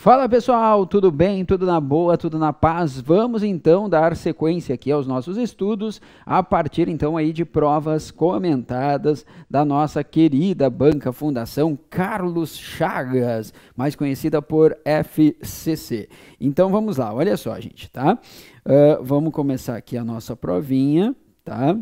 Fala pessoal, tudo bem? Tudo na boa, tudo na paz? Vamos então dar sequência aqui aos nossos estudos a partir então aí de provas comentadas da nossa querida banca Fundação Carlos Chagas, mais conhecida por FCC. Então vamos lá, olha só gente, tá? Uh, vamos começar aqui a nossa provinha, tá? Tá?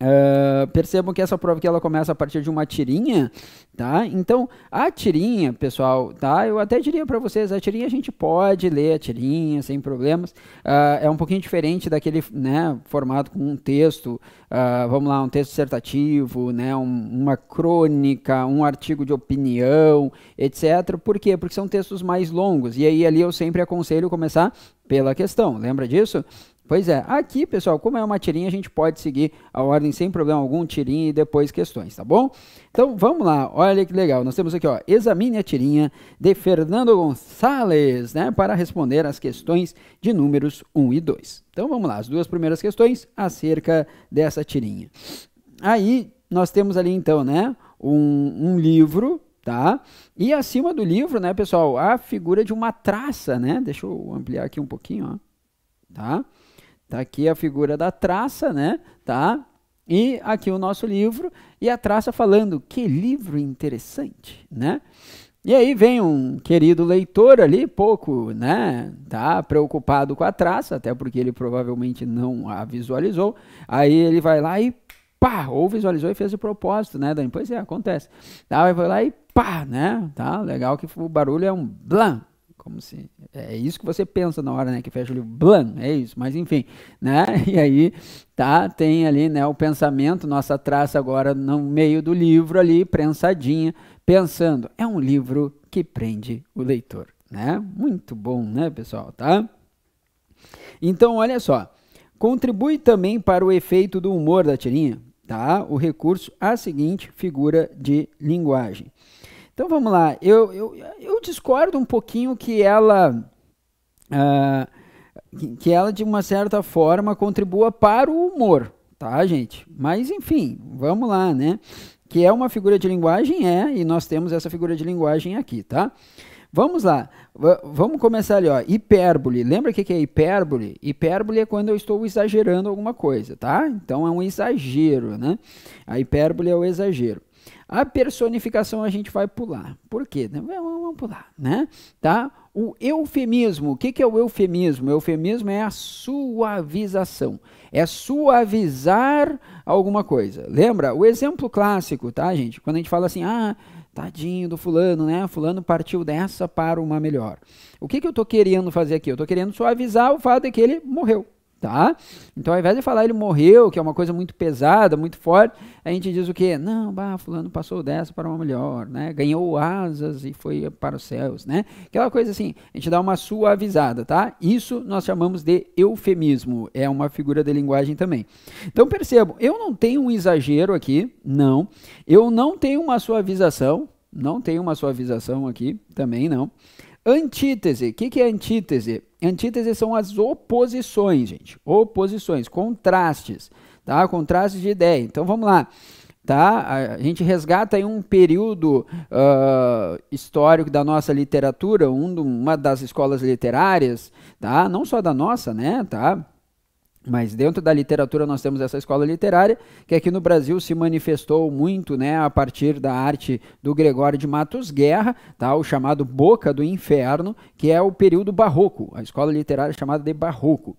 Uh, percebam que essa prova que ela começa a partir de uma tirinha, tá? Então, a tirinha, pessoal, tá? Eu até diria para vocês, a tirinha a gente pode ler a tirinha sem problemas. Uh, é um pouquinho diferente daquele, né, formato com um texto, uh, vamos lá, um texto dissertativo, né, um, uma crônica, um artigo de opinião, etc. Por quê? Porque são textos mais longos. E aí ali eu sempre aconselho começar pela questão. Lembra disso? Pois é, aqui, pessoal, como é uma tirinha, a gente pode seguir a ordem sem problema algum, tirinha e depois questões, tá bom? Então, vamos lá. Olha que legal. Nós temos aqui, ó, examine a tirinha de Fernando Gonçalves, né, para responder as questões de números 1 e 2. Então, vamos lá. As duas primeiras questões acerca dessa tirinha. Aí, nós temos ali, então, né, um, um livro Tá? E acima do livro, né, pessoal, a figura de uma traça, né? Deixa eu ampliar aqui um pouquinho, ó. Tá? Tá aqui a figura da traça, né? Tá? E aqui o nosso livro e a traça falando que livro interessante, né? E aí vem um querido leitor ali, pouco, né, tá preocupado com a traça, até porque ele provavelmente não a visualizou. Aí ele vai lá e pá, ou visualizou e fez o propósito, né, daí Pois é, acontece. Tá, vai lá e pá, né? Tá, legal que o barulho é um blam, como se é, é isso que você pensa na hora, né, que fecha o livro, blam, é isso, mas enfim, né? E aí tá, tem ali, né, o pensamento, nossa traça agora no meio do livro ali, prensadinha, pensando. É um livro que prende o leitor, né? Muito bom, né, pessoal, tá? Então, olha só, contribui também para o efeito do humor da tirinha, tá? O recurso a seguinte figura de linguagem. Então vamos lá. Eu, eu, eu discordo um pouquinho que ela. Uh, que ela, de uma certa forma, contribua para o humor, tá, gente? Mas enfim, vamos lá, né? Que é uma figura de linguagem, é, e nós temos essa figura de linguagem aqui, tá? Vamos lá, v vamos começar ali, ó. Hipérbole. Lembra o que, que é hipérbole? Hipérbole é quando eu estou exagerando alguma coisa, tá? Então é um exagero, né? A hipérbole é o exagero. A personificação a gente vai pular. Por quê? Né? Vamos pular, né? Tá? O eufemismo. O que, é o eufemismo? O eufemismo é a suavização. É suavizar alguma coisa. Lembra? O exemplo clássico, tá, gente? Quando a gente fala assim, ah, tadinho do fulano, né? Fulano partiu dessa para uma melhor. O que, que eu estou querendo fazer aqui? Eu estou querendo suavizar o fato de que ele morreu tá? Então, ao invés de falar ele morreu, que é uma coisa muito pesada, muito forte, a gente diz o quê? Não, bah, fulano passou dessa para uma melhor, né? Ganhou asas e foi para os céus, né? Aquela coisa assim, a gente dá uma suavizada, tá? Isso nós chamamos de eufemismo, é uma figura de linguagem também. Então, percebam, eu não tenho um exagero aqui, não. Eu não tenho uma suavização, não tenho uma suavização aqui, também não. Antítese. O que, que é antítese? Antítese são as oposições, gente. Oposições, contrastes, tá? Contrastes de ideia. Então vamos lá. Tá? A gente resgata aí um período uh, histórico da nossa literatura, um, uma das escolas literárias, tá? não só da nossa, né? Tá? Mas dentro da literatura nós temos essa escola literária, que aqui no Brasil se manifestou muito né, a partir da arte do Gregório de Matos Guerra, tá, o chamado Boca do Inferno, que é o período barroco, a escola literária chamada de barroco.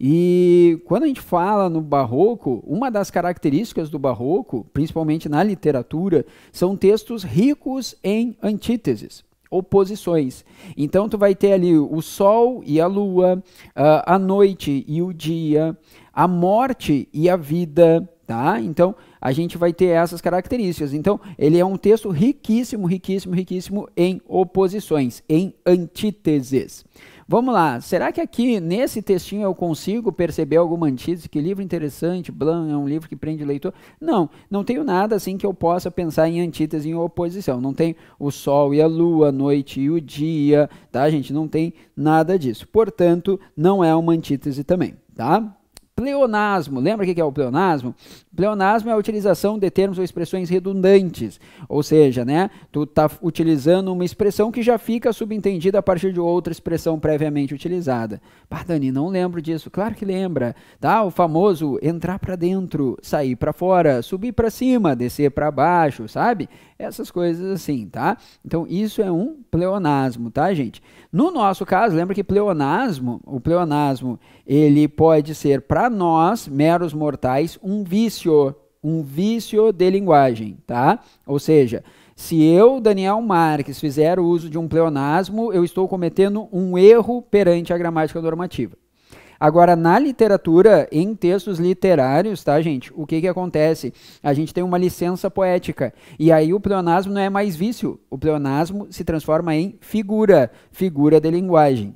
E quando a gente fala no barroco, uma das características do barroco, principalmente na literatura, são textos ricos em antíteses oposições. Então tu vai ter ali o sol e a lua, ah, a noite e o dia, a morte e a vida, tá? Então a gente vai ter essas características. Então ele é um texto riquíssimo, riquíssimo, riquíssimo em oposições, em antíteses. Vamos lá, será que aqui nesse textinho eu consigo perceber alguma antítese? Que livro interessante, Blanc é um livro que prende leitor? Não, não tenho nada assim que eu possa pensar em antítese, em oposição. Não tem o sol e a lua, a noite e o dia, tá gente? Não tem nada disso. Portanto, não é uma antítese também, tá? Pleonasmo. Lembra o que é o pleonasmo? Pleonasmo é a utilização de termos ou expressões redundantes. Ou seja, né, tu está utilizando uma expressão que já fica subentendida a partir de outra expressão previamente utilizada. Pá, Dani, não lembro disso. Claro que lembra. Tá? O famoso entrar para dentro, sair para fora, subir para cima, descer para baixo, sabe? Essas coisas assim, tá? Então, isso é um pleonasmo, tá, gente? No nosso caso, lembra que pleonasmo, o pleonasmo, ele pode ser para nós, meros mortais, um vício, um vício de linguagem, tá? Ou seja, se eu, Daniel Marques, fizer uso de um pleonasmo, eu estou cometendo um erro perante a gramática normativa. Agora, na literatura, em textos literários, tá, gente? O que que acontece? A gente tem uma licença poética. E aí o pleonasmo não é mais vício. O pleonasmo se transforma em figura, figura de linguagem.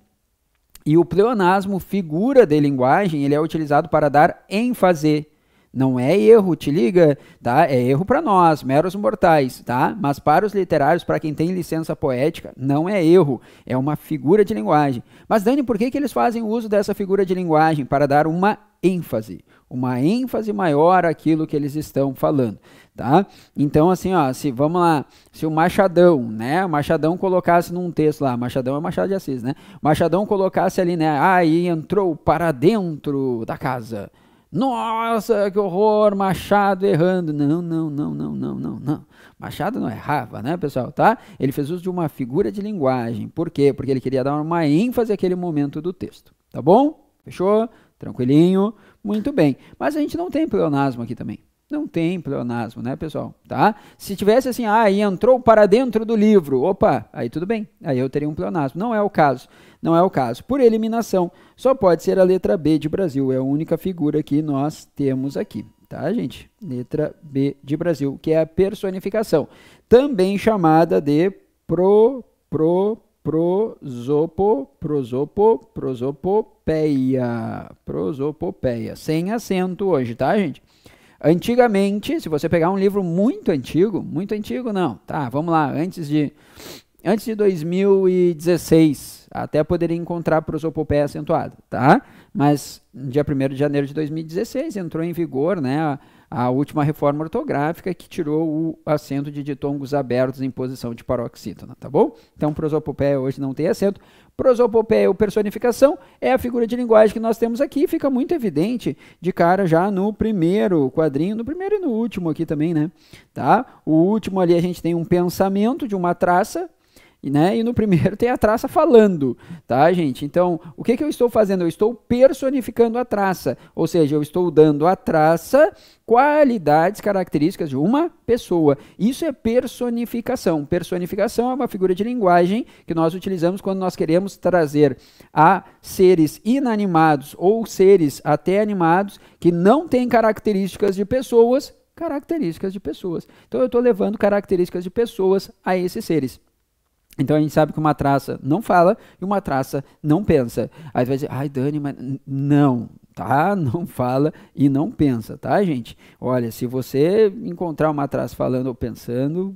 E o pleonasmo, figura de linguagem, ele é utilizado para dar ênfase. Não é erro, te liga, tá? É erro para nós, meros mortais, tá? Mas para os literários, para quem tem licença poética, não é erro, é uma figura de linguagem. Mas Dani, por que, que eles fazem uso dessa figura de linguagem para dar uma ênfase, uma ênfase maior aquilo que eles estão falando, tá? Então assim, ó, se vamos lá, se o Machadão, né, o Machadão colocasse num texto lá, Machadão é Machado de Assis, né? Machadão colocasse ali, né, aí ah, entrou para dentro da casa. Nossa, que horror, Machado errando. Não, não, não, não, não, não, não. Machado não errava, né, pessoal, tá? Ele fez uso de uma figura de linguagem. Por quê? Porque ele queria dar uma ênfase àquele momento do texto, tá bom? Fechou? Tranquilinho? Muito bem. Mas a gente não tem pleonasmo aqui também. Não tem pleonasmo, né, pessoal? Tá? Se tivesse assim, ah, e entrou para dentro do livro, opa, aí tudo bem, aí eu teria um pleonasmo. Não é o caso, não é o caso. Por eliminação, só pode ser a letra B de Brasil, é a única figura que nós temos aqui, tá, gente? Letra B de Brasil, que é a personificação, também chamada de pro, pro, prosopo, prosopo, prosopopeia. Prosopopeia. Sem acento hoje, tá, gente? Antigamente, se você pegar um livro muito antigo, muito antigo não, tá? Vamos lá, antes de antes de 2016, até poderia encontrar prosopopeia acentuada, tá? Mas dia 1 de janeiro de 2016 entrou em vigor, né, a última reforma ortográfica que tirou o acento de ditongos abertos em posição de paroxítona, tá bom? Então, prosopopeia hoje não tem acento. Prosopopeia ou personificação é a figura de linguagem que nós temos aqui, fica muito evidente de cara já no primeiro quadrinho, no primeiro e no último aqui também, né? Tá? O último ali a gente tem um pensamento de uma traça né? E no primeiro tem a traça falando, tá, gente? Então, o que, que eu estou fazendo? Eu estou personificando a traça, ou seja, eu estou dando à traça qualidades, características de uma pessoa. Isso é personificação. Personificação é uma figura de linguagem que nós utilizamos quando nós queremos trazer a seres inanimados ou seres até animados que não têm características de pessoas, características de pessoas. Então, eu estou levando características de pessoas a esses seres. Então a gente sabe que uma traça não fala e uma traça não pensa. Aí vai dizer, ai Dani, mas não, tá? Não fala e não pensa, tá, gente? Olha, se você encontrar uma traça falando ou pensando,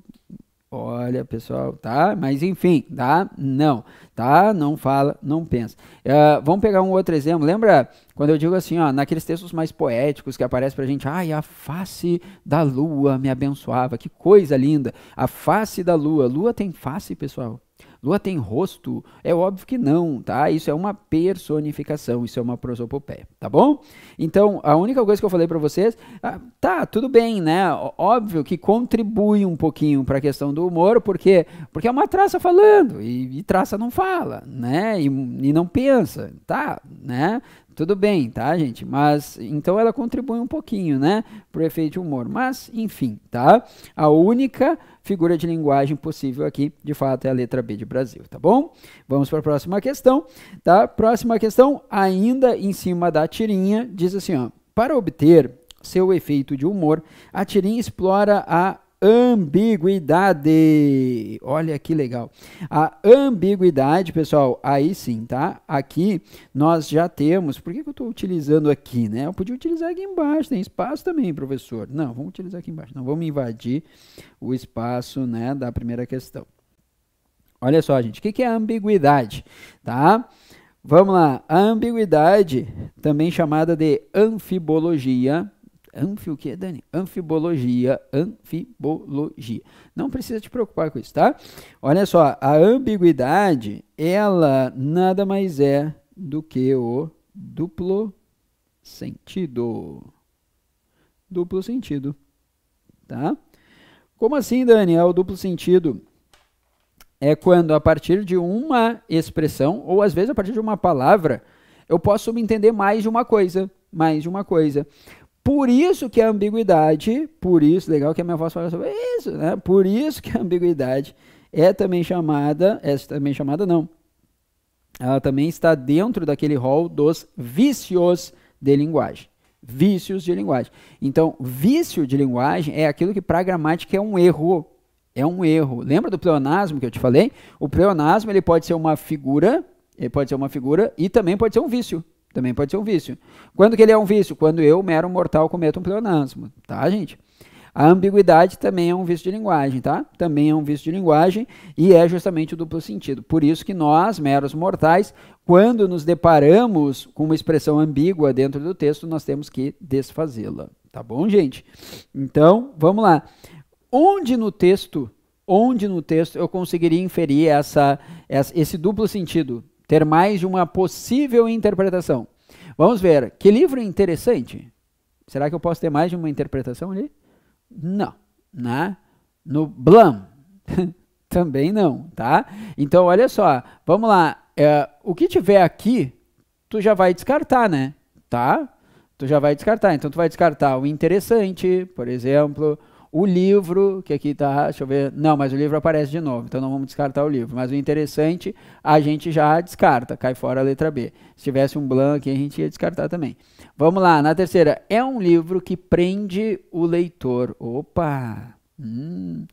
olha, pessoal, tá? Mas enfim, tá? Não, tá? Não fala, não pensa. Uh, vamos pegar um outro exemplo. Lembra quando eu digo assim, ó, naqueles textos mais poéticos que aparece pra gente, ai, a face da lua me abençoava, que coisa linda. A face da lua. Lua tem face, pessoal? Lua tem rosto? É óbvio que não, tá? Isso é uma personificação, isso é uma prosopopeia, tá bom? Então, a única coisa que eu falei para vocês, ah, tá, tudo bem, né? Óbvio que contribui um pouquinho para a questão do humor, porque porque é uma traça falando e, e traça não fala, né? E, e não pensa, tá? Né? Tudo bem, tá, gente? Mas então ela contribui um pouquinho, né, para o efeito humor. Mas, enfim, tá? A única figura de linguagem possível aqui, de fato, é a letra B de Brasil, tá bom? Vamos para a próxima questão, tá? Próxima questão, ainda em cima da tirinha, diz assim, ó: Para obter seu efeito de humor, a tirinha explora a ambiguidade. Olha que legal. A ambiguidade, pessoal, aí sim, tá? Aqui nós já temos. Por que, que eu estou utilizando aqui, né? Eu podia utilizar aqui embaixo, tem espaço também, professor. Não, vamos utilizar aqui embaixo. Não vamos invadir o espaço, né, da primeira questão. Olha só, gente, o que, que é ambiguidade, tá? Vamos lá. A ambiguidade, também chamada de anfibologia, Anfi o que, Dani? Anfibologia, anfibologia. Não precisa te preocupar com isso, tá? Olha só, a ambiguidade, ela nada mais é do que o duplo sentido. Duplo sentido, tá? Como assim, Dani? É o duplo sentido é quando a partir de uma expressão, ou às vezes a partir de uma palavra, eu posso entender mais de uma coisa, mais de uma coisa. Por isso que a é ambiguidade, por isso, legal que a minha voz fala sobre isso, né? Por isso que a ambiguidade é também chamada, é também chamada não. Ela também está dentro daquele rol dos vícios de linguagem. Vícios de linguagem. Então, vício de linguagem é aquilo que para a gramática é um erro. É um erro. Lembra do pleonasmo que eu te falei? O pleonasmo ele pode ser uma figura, ele pode ser uma figura e também pode ser um vício. Também pode ser um vício. Quando que ele é um vício? Quando eu, mero mortal, cometo um pleonasmo, tá, gente? A ambiguidade também é um vício de linguagem, tá? Também é um vício de linguagem e é justamente o duplo sentido. Por isso que nós, meros mortais, quando nos deparamos com uma expressão ambígua dentro do texto, nós temos que desfazê-la, tá bom, gente? Então, vamos lá. Onde no texto, onde no texto eu conseguiria inferir essa, essa esse duplo sentido? ter mais de uma possível interpretação. Vamos ver, que livro interessante. Será que eu posso ter mais de uma interpretação ali? Não, né? No Blam, também não, tá? Então, olha só, vamos lá. É, o que tiver aqui, tu já vai descartar, né? Tá? Tu já vai descartar. Então, tu vai descartar o interessante, por exemplo, o livro, que aqui está, deixa eu ver, não, mas o livro aparece de novo, então não vamos descartar o livro. Mas o interessante, a gente já descarta, cai fora a letra B. Se tivesse um blank aqui, a gente ia descartar também. Vamos lá, na terceira, é um livro que prende o leitor. Opa! Hum.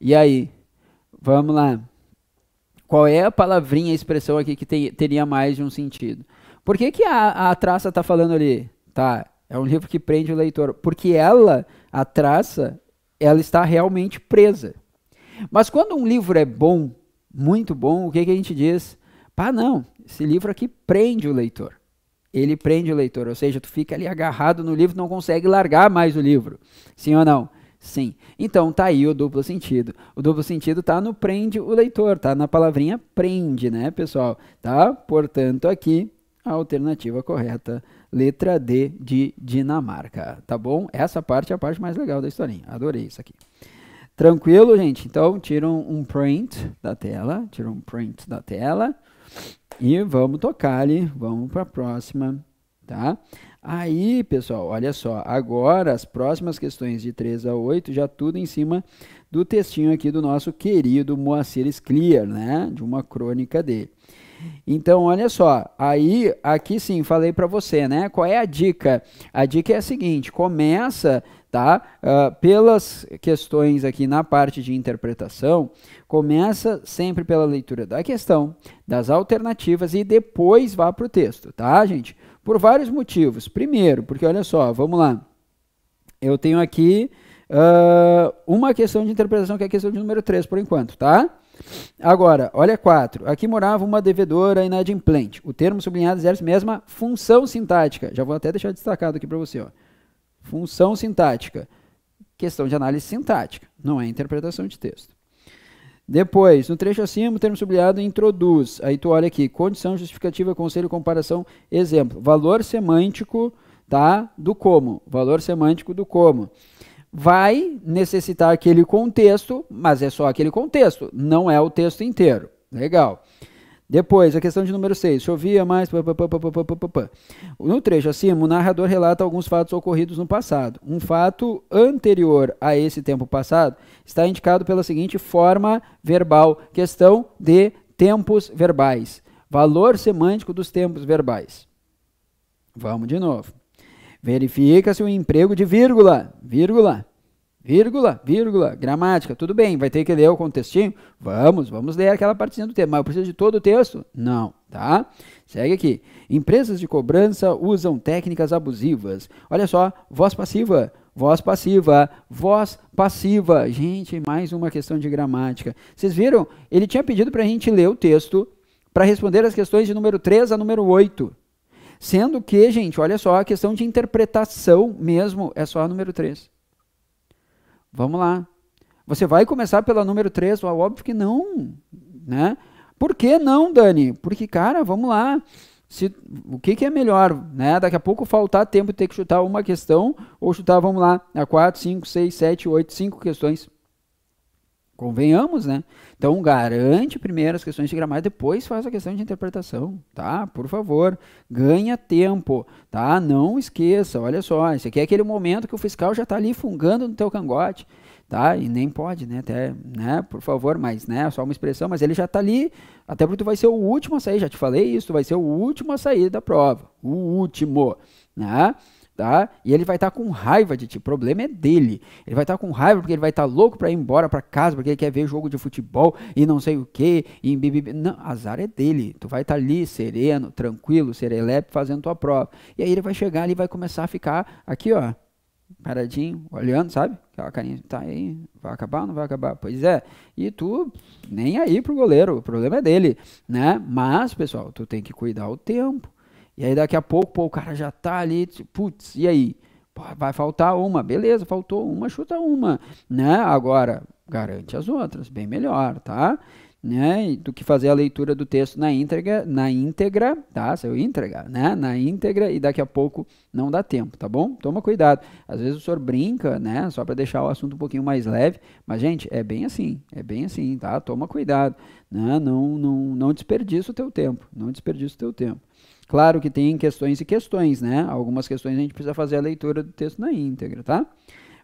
E aí? Vamos lá. Qual é a palavrinha, a expressão aqui que teria mais de um sentido? Por que, que a, a traça está falando ali? Tá, é um livro que prende o leitor. Porque ela, a traça, ela está realmente presa. Mas quando um livro é bom, muito bom, o que, que a gente diz? Pá, não, esse livro aqui prende o leitor. Ele prende o leitor, ou seja, tu fica ali agarrado no livro, não consegue largar mais o livro. Sim ou não? Sim. Então tá aí o duplo sentido. O duplo sentido tá no prende o leitor, tá na palavrinha prende, né, pessoal? Tá? Portanto, aqui a alternativa correta letra D de Dinamarca, tá bom? Essa parte é a parte mais legal da historinha, adorei isso aqui. Tranquilo, gente? Então, tiram um print da tela, tiram um print da tela e vamos tocar ali, vamos para a próxima, tá? Aí, pessoal, olha só, agora as próximas questões de 3 a 8, já tudo em cima do textinho aqui do nosso querido Moacir Scliar, né? De uma crônica dele. Então, olha só, aí aqui sim, falei para você, né? Qual é a dica? A dica é a seguinte: começa, tá? Uh, pelas questões aqui na parte de interpretação, começa sempre pela leitura da questão, das alternativas e depois vá para o texto, tá, gente? Por vários motivos. Primeiro, porque olha só, vamos lá. Eu tenho aqui uh, uma questão de interpretação que é a questão de número 3 por enquanto, tá? Agora, olha 4. Aqui morava uma devedora inadimplente. O termo sublinhado exerce a mesma função sintática. Já vou até deixar destacado aqui para você. Ó. Função sintática. Questão de análise sintática, não é interpretação de texto. Depois, no trecho acima, o termo sublinhado introduz. Aí tu olha aqui, condição justificativa, conselho, comparação, exemplo. Valor semântico tá, do como. Valor semântico do como vai necessitar aquele contexto, mas é só aquele contexto, não é o texto inteiro. Legal. Depois, a questão de número 6. Chovia mais. no trecho acima, o narrador relata alguns fatos ocorridos no passado. Um fato anterior a esse tempo passado está indicado pela seguinte forma verbal: questão de tempos verbais. Valor semântico dos tempos verbais. Vamos de novo. Verifica-se o emprego de vírgula, vírgula, vírgula, vírgula, gramática. Tudo bem, vai ter que ler o contextinho? Vamos, vamos ler aquela partezinha do texto. Mas eu preciso de todo o texto? Não, tá? Segue aqui. Empresas de cobrança usam técnicas abusivas. Olha só, voz passiva. Voz passiva, voz passiva. Gente, mais uma questão de gramática. Vocês viram? Ele tinha pedido para a gente ler o texto para responder as questões de número 3 a número 8. Sendo que, gente, olha só, a questão de interpretação mesmo é só a número 3. Vamos lá. Você vai começar pela número 3? Ah, óbvio que não. Né? Por que não, Dani? Porque, cara, vamos lá. Se, o que, que, é melhor, né? Daqui a pouco faltar tempo e ter que chutar uma questão, ou chutar, vamos lá, a 4, 5, 6, 7, 8, 5 questões. Convenhamos, né? Então garante primeiro as questões de gramática depois faz a questão de interpretação, tá? Por favor, ganha tempo, tá? Não esqueça, olha só, esse aqui é aquele momento que o fiscal já está ali fungando no teu cangote, tá? E nem pode, né? Até, né? Por favor, mas, né? Só uma expressão, mas ele já está ali, até porque tu vai ser o último a sair, já te falei isso, tu vai ser o último a sair da prova, o último, né? tá? E ele vai estar tá com raiva de ti. O problema é dele. Ele vai estar tá com raiva porque ele vai estar tá louco para ir embora para casa, porque ele quer ver jogo de futebol e não sei o que, e bibibi. Não, azar é dele. Tu vai estar tá ali sereno, tranquilo, serelepe, fazendo tua prova. E aí ele vai chegar ali e vai começar a ficar aqui, ó, paradinho, olhando, sabe? Aquela carinha, tá aí, vai acabar ou não vai acabar? Pois é. E tu, nem aí pro goleiro, o problema é dele, né? Mas, pessoal, tu tem que cuidar o tempo e aí daqui a pouco, pô, o cara já tá ali, tipo, putz, e aí? Pô, vai faltar uma, beleza, faltou uma, chuta uma, né? Agora, garante as outras, bem melhor, tá? Né? Do que fazer a leitura do texto na íntegra, na íntegra, tá? Seu íntegra, né? Na íntegra e daqui a pouco não dá tempo, tá bom? Toma cuidado. Às vezes o senhor brinca, né? Só para deixar o assunto um pouquinho mais leve, mas gente, é bem assim, é bem assim, tá? Toma cuidado, né? Não, não, não desperdiça o teu tempo, não desperdiça o teu tempo. Claro que tem questões e questões, né? Algumas questões a gente precisa fazer a leitura do texto na íntegra, tá?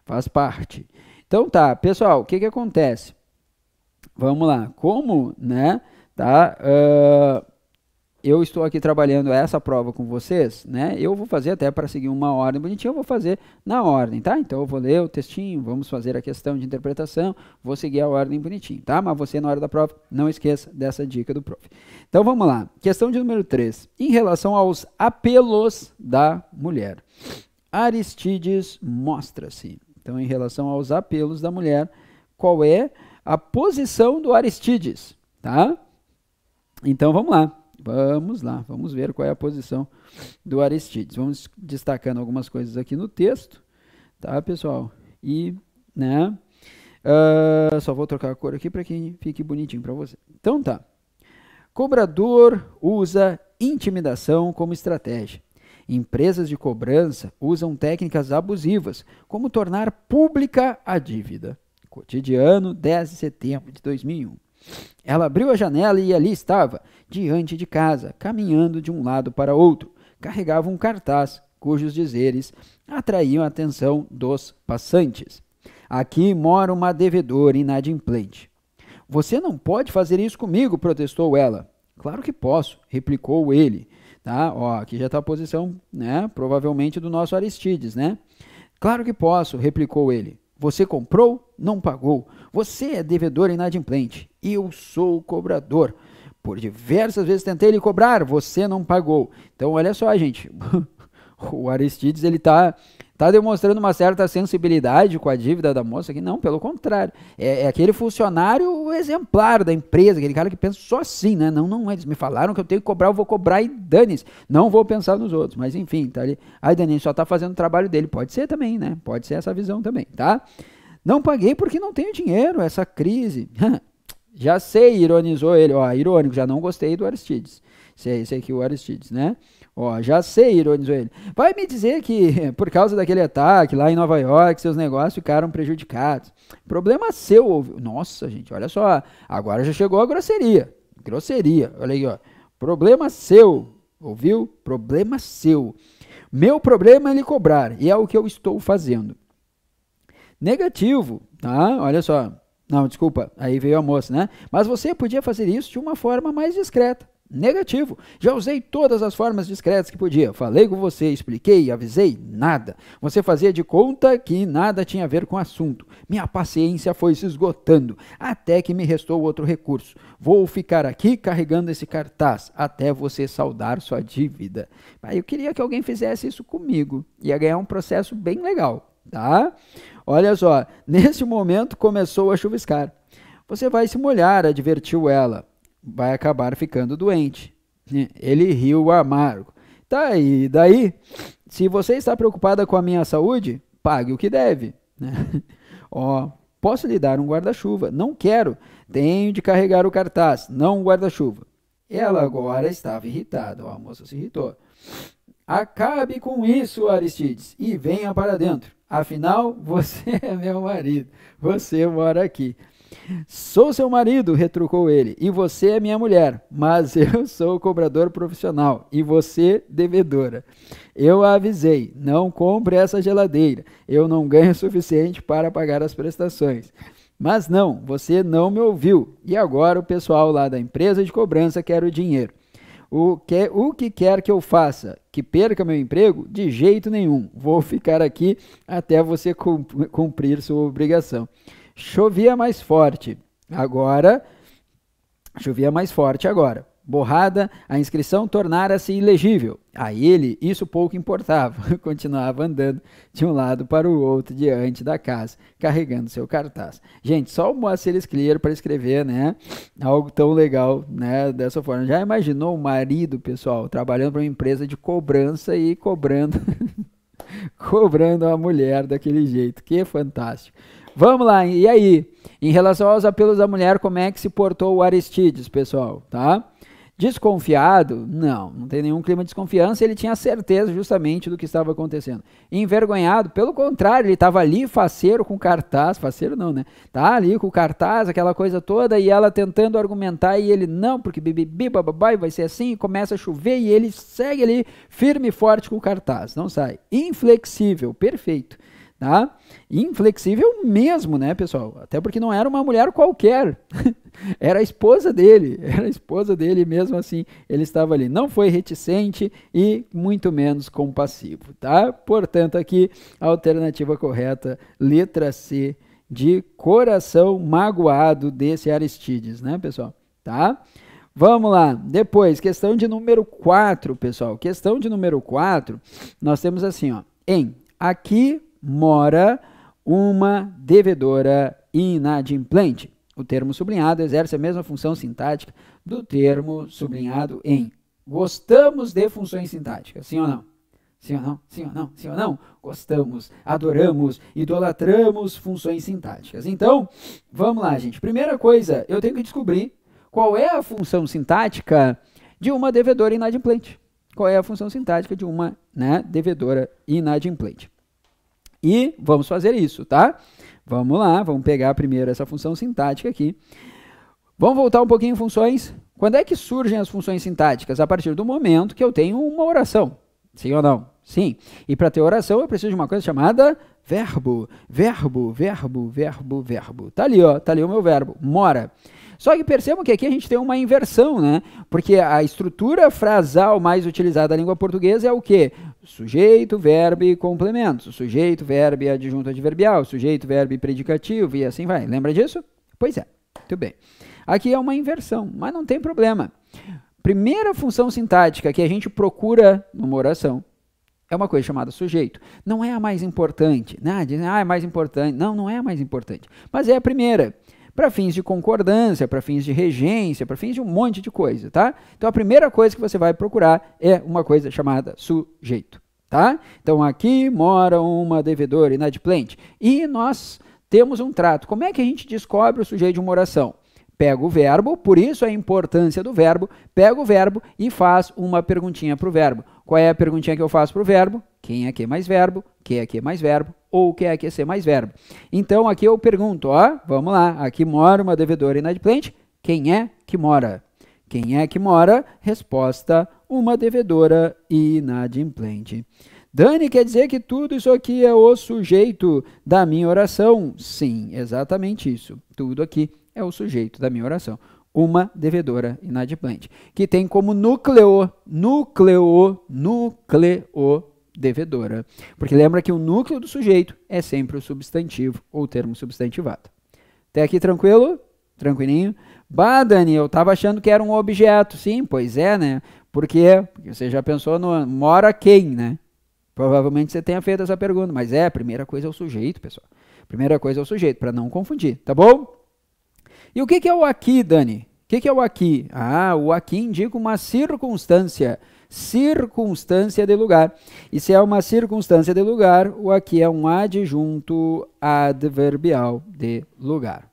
Faz parte. Então tá, pessoal, o que que acontece? Vamos lá. Como, né? Tá? Uh, eu estou aqui trabalhando essa prova com vocês, né? Eu vou fazer até para seguir uma ordem bonitinha, eu vou fazer na ordem, tá? Então eu vou ler o textinho, vamos fazer a questão de interpretação, vou seguir a ordem bonitinho, tá? Mas você na hora da prova, não esqueça dessa dica do prof. Então vamos lá. Questão de número 3. Em relação aos apelos da mulher. Aristides mostra-se. Então em relação aos apelos da mulher, qual é a posição do Aristides, tá? Então vamos lá. Vamos lá, vamos ver qual é a posição do Aristides. Vamos destacando algumas coisas aqui no texto, tá, pessoal? E, né? Uh, só vou trocar a cor aqui para que fique bonitinho para você. Então tá. Cobrador usa intimidação como estratégia. Empresas de cobrança usam técnicas abusivas, como tornar pública a dívida. Cotidiano 10 de setembro de 2001. Ela abriu a janela e ali estava, diante de casa, caminhando de um lado para outro. Carregava um cartaz cujos dizeres atraíam a atenção dos passantes. Aqui mora uma devedora inadimplente. Você não pode fazer isso comigo, protestou ela. Claro que posso, replicou ele. Tá? Ó, aqui já está a posição, né? Provavelmente do nosso Aristides, né? Claro que posso, replicou ele. Você comprou, não pagou. Você é devedor inadimplente. Eu sou o cobrador. Por diversas vezes tentei lhe cobrar, você não pagou. Então, olha só, gente. o Aristides, ele tá tá demonstrando uma certa sensibilidade com a dívida da moça, que não, pelo contrário. É, é, aquele funcionário exemplar da empresa, aquele cara que pensa só assim, né? Não, não, eles me falaram que eu tenho que cobrar, eu vou cobrar e dane-se. Não vou pensar nos outros, mas enfim, tá ali. Aí, Danis só tá fazendo o trabalho dele. Pode ser também, né? Pode ser essa visão também, tá? Não paguei porque não tenho dinheiro, essa crise. Já sei, ironizou ele. Ó, irônico, já não gostei do Aristides. Esse, sei que aqui é o Aristides, né? Ó, já sei, ironizou ele. Vai me dizer que por causa daquele ataque lá em Nova York, seus negócios ficaram prejudicados. Problema seu. Ouviu? Nossa, gente, olha só. Agora já chegou a grosseria. Grosseria. Olha aí, ó. Problema seu. Ouviu? Problema seu. Meu problema é lhe cobrar. E é o que eu estou fazendo. Negativo, tá? Olha só. Não, desculpa, aí veio a moça, né? Mas você podia fazer isso de uma forma mais discreta. Negativo. Já usei todas as formas discretas que podia. Falei com você, expliquei, avisei, nada. Você fazia de conta que nada tinha a ver com o assunto. Minha paciência foi se esgotando, até que me restou outro recurso. Vou ficar aqui carregando esse cartaz até você saldar sua dívida. eu queria que alguém fizesse isso comigo. Ia ganhar um processo bem legal tá? Olha só, nesse momento começou a chuviscar. Você vai se molhar, advertiu ela. Vai acabar ficando doente. Ele riu amargo. Tá, e daí? Se você está preocupada com a minha saúde, pague o que deve. Né? Ó, oh, posso lhe dar um guarda-chuva? Não quero. Tenho de carregar o cartaz, não um guarda-chuva. Ela agora estava irritada. O a moça se irritou. Acabe com isso, Aristides, e venha para dentro. Afinal, você é meu marido. Você mora aqui. Sou seu marido, retrucou ele, e você é minha mulher, mas eu sou cobrador profissional e você devedora. Eu a avisei: não compre essa geladeira, eu não ganho o suficiente para pagar as prestações. Mas não, você não me ouviu, e agora o pessoal lá da empresa de cobrança quer o dinheiro. O que, o que quer que eu faça, que perca meu emprego? De jeito nenhum. Vou ficar aqui até você cumprir sua obrigação. Chovia mais forte. Agora. Chovia mais forte agora. Borrada, a inscrição tornara-se ilegível. A ele isso pouco importava. Continuava andando de um lado para o outro diante da casa, carregando seu cartaz. Gente, só o Moacir Escler para escrever, né? Algo tão legal, né? Dessa forma. Já imaginou o marido, pessoal, trabalhando para uma empresa de cobrança e cobrando, cobrando a mulher daquele jeito? Que fantástico. Vamos lá, e aí? Em relação aos apelos da mulher, como é que se portou o Aristides, pessoal, tá? Desconfiado? Não, não tem nenhum clima de desconfiança, ele tinha certeza justamente do que estava acontecendo. Envergonhado, pelo contrário, ele estava ali faceiro com cartaz, faceiro não, né? Tá ali com cartaz, aquela coisa toda, e ela tentando argumentar, e ele não, porque bibibi, bababai, vai ser assim, começa a chover, e ele segue ali firme e forte com o cartaz, não sai. Inflexível, perfeito. Tá? Inflexível mesmo, né, pessoal? Até porque não era uma mulher qualquer. era a esposa dele. Era a esposa dele, mesmo assim, ele estava ali. Não foi reticente e muito menos compassivo, tá? Portanto, aqui, a alternativa correta, letra C, de coração magoado desse Aristides, né, pessoal? Tá? Vamos lá, depois, questão de número 4, pessoal. Questão de número 4, nós temos assim, ó. Em aqui mora uma devedora inadimplente. O termo sublinhado exerce a mesma função sintática do termo sublinhado em. Gostamos de funções sintáticas, sim ou não? Sim ou não? Sim ou não? Sim ou não? Gostamos, adoramos, idolatramos funções sintáticas. Então, vamos lá, gente. Primeira coisa, eu tenho que descobrir qual é a função sintática de uma devedora inadimplente. Qual é a função sintática de uma né, devedora inadimplente? E vamos fazer isso, tá? Vamos lá, vamos pegar primeiro essa função sintática aqui. Vamos voltar um pouquinho em funções. Quando é que surgem as funções sintáticas? A partir do momento que eu tenho uma oração. Sim ou não? Sim. E para ter oração, eu preciso de uma coisa chamada verbo. Verbo, verbo, verbo, verbo. Tá ali, ó. Tá ali o meu verbo. Mora. Só que percebam que aqui a gente tem uma inversão, né? Porque a estrutura frasal mais utilizada da língua portuguesa é o quê? Sujeito, verbo e complemento. Sujeito, verbo e adjunto adverbial. Sujeito, verbo e predicativo e assim vai. Lembra disso? Pois é. Muito bem. Aqui é uma inversão, mas não tem problema. Primeira função sintática que a gente procura numa oração é uma coisa chamada sujeito. Não é a mais importante. Né? Dizem, ah, é mais importante. Não, não é a mais importante. Mas é a primeira para fins de concordância, para fins de regência, para fins de um monte de coisa, tá? Então a primeira coisa que você vai procurar é uma coisa chamada sujeito, tá? Então aqui mora uma devedora inadimplente e nós temos um trato. Como é que a gente descobre o sujeito de uma oração? Pega o verbo, por isso a importância do verbo, pega o verbo e faz uma perguntinha para o verbo. Qual é a perguntinha que eu faço para o verbo? Quem é que é mais verbo? Quem é que é mais verbo? Ou quem é que é ser mais verbo? Então aqui eu pergunto, ó, vamos lá, aqui mora uma devedora inadimplente, quem é que mora? Quem é que mora? Resposta, uma devedora inadimplente. Dani, quer dizer que tudo isso aqui é o sujeito da minha oração? Sim, exatamente isso. Tudo aqui é o sujeito da minha oração uma devedora inadimplente, que tem como núcleo, núcleo, núcleo devedora. Porque lembra que o núcleo do sujeito é sempre o substantivo ou termo substantivado. Até aqui tranquilo? Tranquilinho? Bah, Dani, eu estava achando que era um objeto. Sim, pois é, né? Porque você já pensou no mora quem, né? Provavelmente você tenha feito essa pergunta, mas é, a primeira coisa é o sujeito, pessoal. Primeira coisa é o sujeito, para não confundir, tá bom? E o que, que é o aqui, Dani? O que, que é o aqui? Ah, o aqui indica uma circunstância. Circunstância de lugar. E se é uma circunstância de lugar, o aqui é um adjunto adverbial de lugar.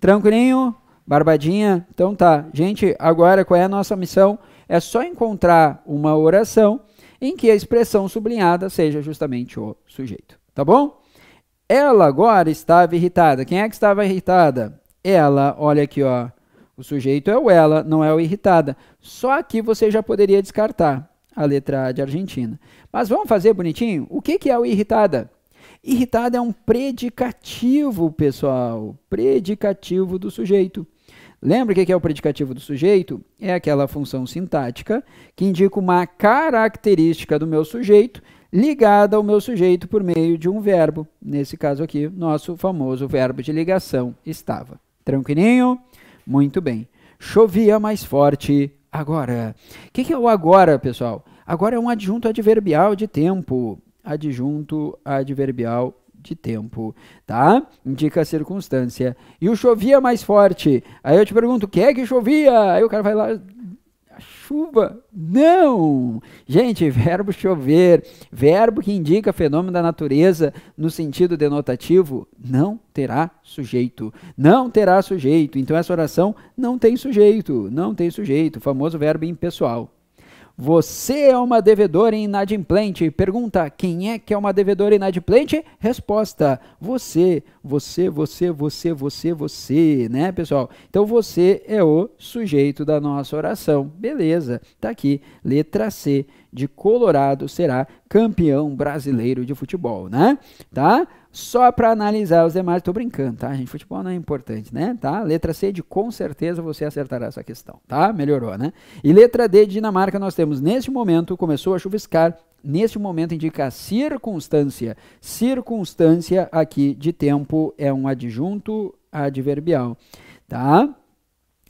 Tranquilinho? Barbadinha? Então tá. Gente, agora qual é a nossa missão? É só encontrar uma oração em que a expressão sublinhada seja justamente o sujeito. Tá bom? Ela agora estava irritada. Quem é que estava irritada? ela. Olha aqui, ó. O sujeito é o ela, não é o irritada. Só aqui você já poderia descartar a letra A de Argentina. Mas vamos fazer bonitinho? O que, que é o irritada? Irritada é um predicativo, pessoal. Predicativo do sujeito. Lembra o que é o predicativo do sujeito? É aquela função sintática que indica uma característica do meu sujeito ligada ao meu sujeito por meio de um verbo. Nesse caso aqui, nosso famoso verbo de ligação estava. Tranquilinho? Muito bem. Chovia mais forte agora. O que, que é o agora, pessoal? Agora é um adjunto adverbial de tempo. Adjunto adverbial de tempo, tá? Indica a circunstância. E o chovia mais forte. Aí eu te pergunto, o que é que chovia? Aí o cara vai lá, a chuva. Não! Gente, verbo chover, verbo que indica fenômeno da natureza no sentido denotativo, não terá sujeito. Não terá sujeito. Então essa oração não tem sujeito, não tem sujeito, o famoso verbo impessoal. Você é uma devedora inadimplente. Pergunta: quem é que é uma devedora inadimplente? Resposta: você, você, você, você, você, você, né, pessoal? Então você é o sujeito da nossa oração. Beleza, tá aqui. Letra C de Colorado será campeão brasileiro de futebol, né? Tá? só para analisar os demais. Estou brincando, tá, gente? Futebol não é importante, né? Tá? Letra C de com certeza você acertará essa questão, tá? Melhorou, né? E letra D de Dinamarca nós temos neste momento começou a chuviscar. Neste momento indica circunstância. Circunstância aqui de tempo é um adjunto adverbial, tá?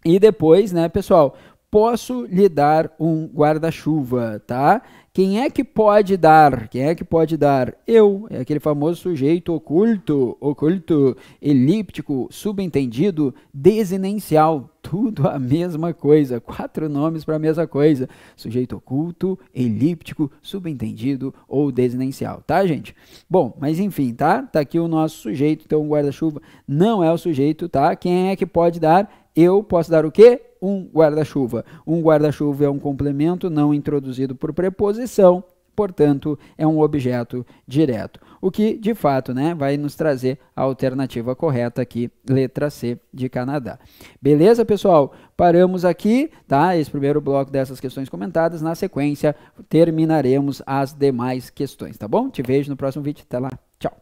E depois, né, pessoal, posso lhe dar um guarda-chuva, tá? Quem é que pode dar? Quem é que pode dar? Eu, é aquele famoso sujeito oculto, oculto, elíptico, subentendido, desinencial. Tudo a mesma coisa. Quatro nomes para a mesma coisa. Sujeito oculto, elíptico, subentendido ou desinencial, tá, gente? Bom, mas enfim, tá? Tá aqui o nosso sujeito, então o guarda-chuva não é o sujeito, tá? Quem é que pode dar? eu posso dar o quê? Um guarda-chuva. Um guarda-chuva é um complemento não introduzido por preposição, portanto, é um objeto direto. O que, de fato, né, vai nos trazer a alternativa correta aqui, letra C de Canadá. Beleza, pessoal? Paramos aqui, tá? Esse primeiro bloco dessas questões comentadas. Na sequência, terminaremos as demais questões, tá bom? Te vejo no próximo vídeo. Até lá. Tchau.